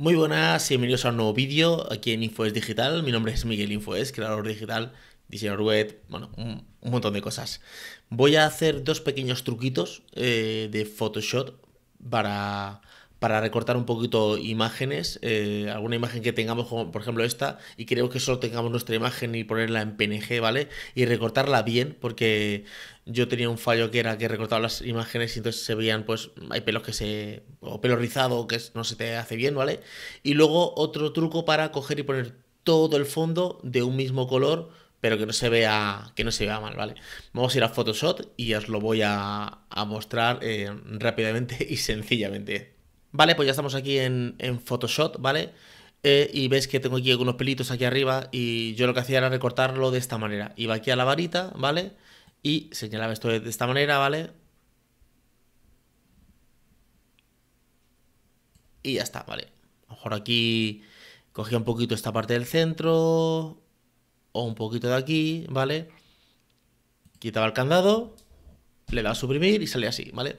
Muy buenas y bienvenidos a un nuevo vídeo aquí en Infoes Digital. Mi nombre es Miguel Infoes, creador digital, diseñador web, bueno, un, montón de cosas. Voy a hacer dos pequeños truquitos eh, de Photoshop para, para recortar un poquito imágenes, eh, alguna imagen que tengamos, como por ejemplo esta, y creo que solo tengamos nuestra imagen y ponerla en PNG, ¿vale? Y recortarla bien, porque yo tenía un fallo que era que recortaba las imágenes y entonces se veían, pues, hay pelos que se. o pelo rizado que no se te hace bien, ¿vale? Y luego otro truco para coger y poner todo el fondo de un mismo color pero que no se vea que no se vea mal, ¿vale? Vamos a ir a Photoshop y os lo voy a, mostrar eh, rápidamente y sencillamente. Vale, pues ya estamos aquí en, Photoshop, ¿vale? Eh, y ves que tengo aquí algunos pelitos aquí arriba y yo lo que hacía era recortarlo de esta manera. Iba aquí a la varita, ¿vale? Y señalaba esto de esta manera, ¿vale? Y ya está, ¿vale? A lo mejor aquí cogía un poquito esta parte del centro o un poquito de aquí, ¿vale? Quitaba el candado, le daba a suprimir y salía así, ¿vale?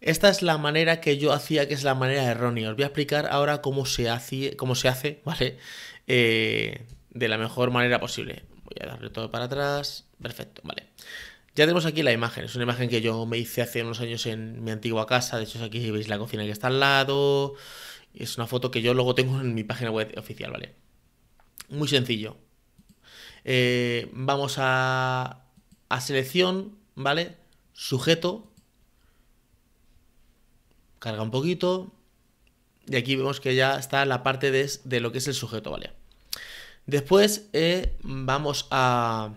Esta es la manera que yo hacía, que es la manera errónea. Os voy a explicar ahora cómo se hace, cómo se hace ¿vale? Eh, de la mejor manera posible. Voy a darle todo para atrás. Perfecto, vale. Ya tenemos aquí la imagen. Es una imagen que yo me hice hace unos años en mi antigua casa. De hecho, aquí veis la cocina que está al lado. Es una foto que yo luego tengo en mi página web oficial, ¿vale? Muy sencillo. Eh, vamos a, a selección, ¿vale? Sujeto, Carga un poquito. Y aquí vemos que ya está la parte de, lo que es el sujeto, ¿vale? Después eh, vamos a,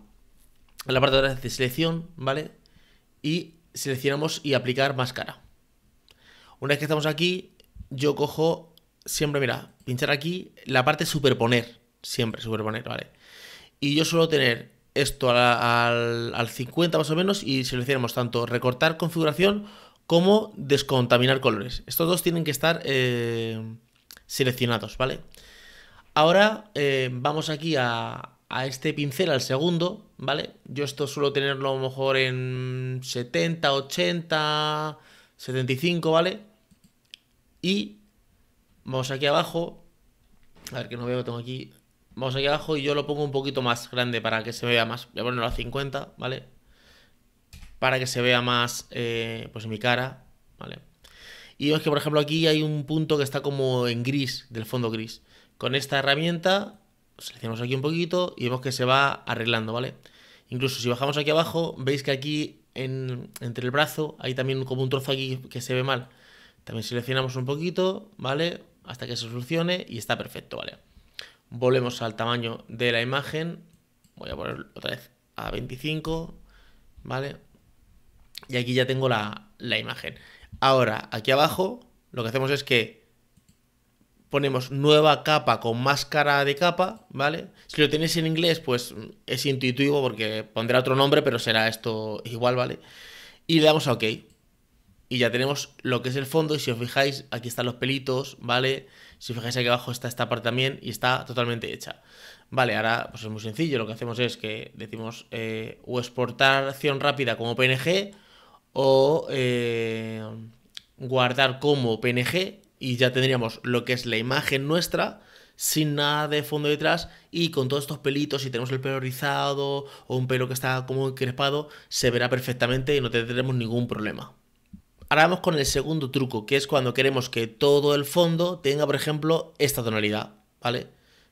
la parte de, selección, ¿vale? Y seleccionamos y aplicar máscara. Una vez que estamos aquí, yo cojo siempre, mira, pinchar aquí la parte superponer, siempre superponer, ¿vale? Y yo suelo tener esto al, al 50 más o menos y seleccionamos tanto recortar configuración cómo descontaminar colores. Estos dos tienen que estar eh, seleccionados, ¿vale? Ahora eh, vamos aquí a, este pincel, al segundo, ¿vale? Yo esto suelo tenerlo a lo mejor en 70, 80, 75, ¿vale? Y vamos aquí abajo, a ver que no veo, tengo aquí, vamos aquí abajo y yo lo pongo un poquito más grande para que se vea más, voy a ponerlo a 50, ¿vale? para que se vea más eh, pues mi cara, ¿vale? Y es que, por ejemplo, aquí hay un punto que está como en gris, del fondo gris. Con esta herramienta, seleccionamos pues, aquí un poquito y vemos que se va arreglando, ¿vale? Incluso si bajamos aquí abajo, veis que aquí entre el brazo hay también como un trozo aquí que se ve mal. También seleccionamos un poquito, ¿vale? Hasta que se solucione y está perfecto, ¿vale? Volvemos al tamaño de la imagen. Voy a poner otra vez a 25, ¿vale? Y aquí ya tengo la, imagen. Ahora, aquí abajo, lo que hacemos es que ponemos nueva capa con máscara de capa, ¿vale? Si lo tenéis en inglés, pues mm, es intuitivo porque pondrá otro nombre, pero será esto igual, ¿vale? Y le damos a OK. Y ya tenemos lo que es el fondo. Y si os fijáis, aquí están los pelitos, ¿vale? Si os fijáis aquí abajo está esta parte también y está totalmente hecha. Vale, ahora pues es muy sencillo. Lo que hacemos es que decimos eh, o exportar acción rápida como PNG o eh, guardar como PNG y ya tendríamos lo que es la imagen nuestra sin nada de fondo detrás y con todos estos pelitos, si tenemos el pelo rizado o un pelo que está como crepado, se verá perfectamente y no tendremos ningún problema. Ahora vamos con el segundo truco, que es cuando queremos que todo el fondo tenga, por ejemplo, esta tonalidad, ¿vale?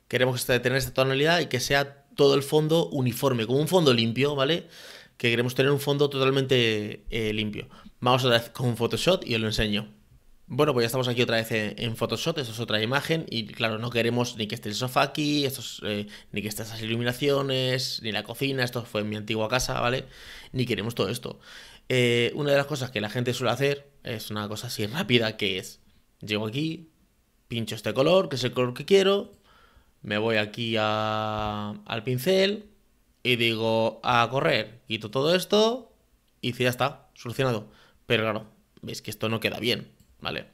Queremos que tener esta tonalidad y que sea todo el fondo uniforme, como un fondo limpio, ¿vale? que queremos tener un fondo totalmente eh, limpio. Vamos otra vez con Photoshop y os lo enseño. Bueno, pues ya estamos aquí otra vez en Photoshop, Esta es otra imagen y claro, no queremos ni que esté el sofá aquí, eh, ni que esas iluminaciones, ni la cocina, esto fue en mi antigua casa, ¿vale? Ni queremos todo esto. Eh, una de las cosas que la gente suele hacer es una cosa así rápida que es, llego aquí, pincho este color, que es el color que quiero, me voy aquí al pincel, y digo a correr, quito todo esto y ya está, solucionado. Pero claro, veis que esto no queda bien, ¿vale?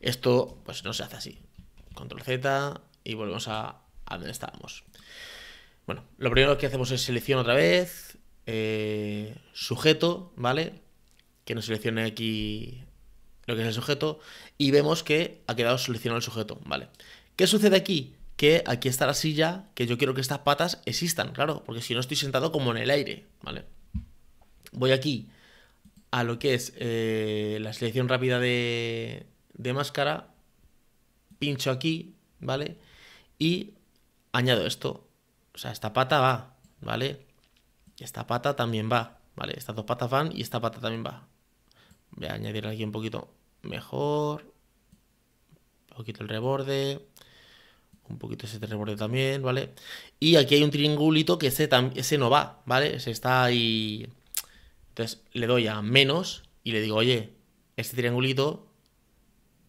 Esto pues no se hace así. Control Z y volvemos a, donde estábamos. Bueno, lo primero que hacemos es seleccionar otra vez, eh, sujeto, ¿vale? Que nos seleccione aquí lo que es el sujeto y vemos que ha quedado seleccionado el sujeto, ¿vale? ¿Qué sucede aquí? que aquí está la silla, que yo quiero que estas patas existan, claro, porque si no estoy sentado como en el aire, ¿vale? Voy aquí a lo que es eh, la selección rápida de, de máscara, pincho aquí, ¿vale? Y añado esto, o sea, esta pata va, ¿vale? Esta pata también va, ¿vale? Estas dos patas van y esta pata también va. Voy a añadir aquí un poquito mejor, un poquito el reborde, un poquito ese terremoto también, ¿vale? Y aquí hay un triangulito que ese, no va, ¿vale? Ese está ahí. Entonces le doy a menos y le digo, oye, este triangulito,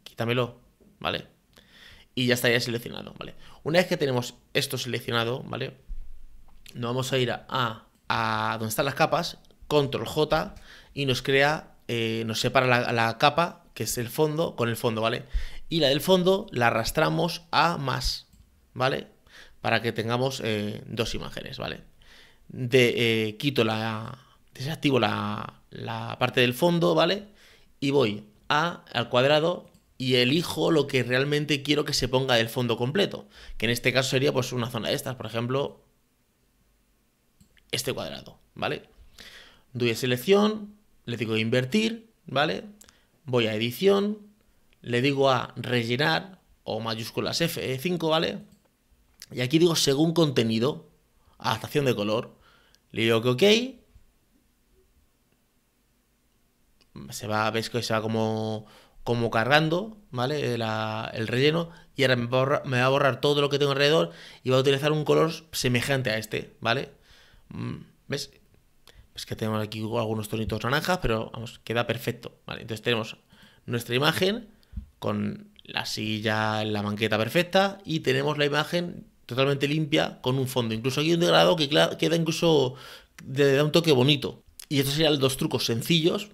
quítamelo, ¿vale? Y ya estaría seleccionado, ¿vale? Una vez que tenemos esto seleccionado, ¿vale? Nos vamos a ir a, donde están las capas, control J, y nos crea, eh, nos separa la capa, que es el fondo, con el fondo, ¿vale? Y la del fondo la arrastramos a más, ¿vale? Para que tengamos eh, dos imágenes, ¿vale? De, eh, quito la... desactivo la, la parte del fondo, ¿vale? Y voy a, al cuadrado y elijo lo que realmente quiero que se ponga del fondo completo, que en este caso sería pues una zona de estas, por ejemplo, este cuadrado, ¿vale? Doy a selección, le digo invertir, ¿vale? Voy a edición, le digo a rellenar o mayúsculas F5, eh, ¿vale? Y aquí digo según contenido, adaptación de color. Le digo que ok. Se va, veis que se va como, como cargando, ¿vale? el relleno. Y ahora me va, a borrar todo lo que tengo alrededor y va a utilizar un color semejante a este, ¿vale? Mm, ¿Ves? Es que tenemos aquí algunos tonitos naranjas, pero vamos, queda perfecto, ¿vale? Entonces tenemos nuestra imagen con la silla, en la manqueta perfecta y tenemos la imagen totalmente limpia con un fondo. Incluso aquí un degradado que queda incluso, de, un toque bonito. Y estos serían dos trucos sencillos,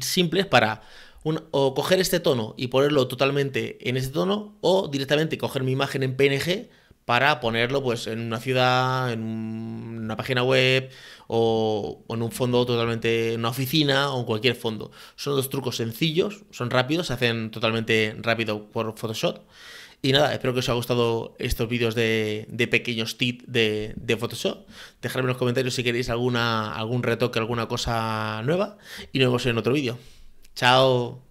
simples para o coger este tono y ponerlo totalmente en este tono o directamente coger mi imagen en PNG para ponerlo pues en una ciudad, en una página web o, o en un fondo totalmente, en una oficina o en cualquier fondo. Son dos trucos sencillos, son rápidos, se hacen totalmente rápido por Photoshop y nada, espero que os haya gustado estos vídeos de, pequeños tips de, Photoshop. Dejadme en los comentarios si queréis alguna, algún retoque, alguna cosa nueva. Y nos vemos en otro vídeo. ¡Chao!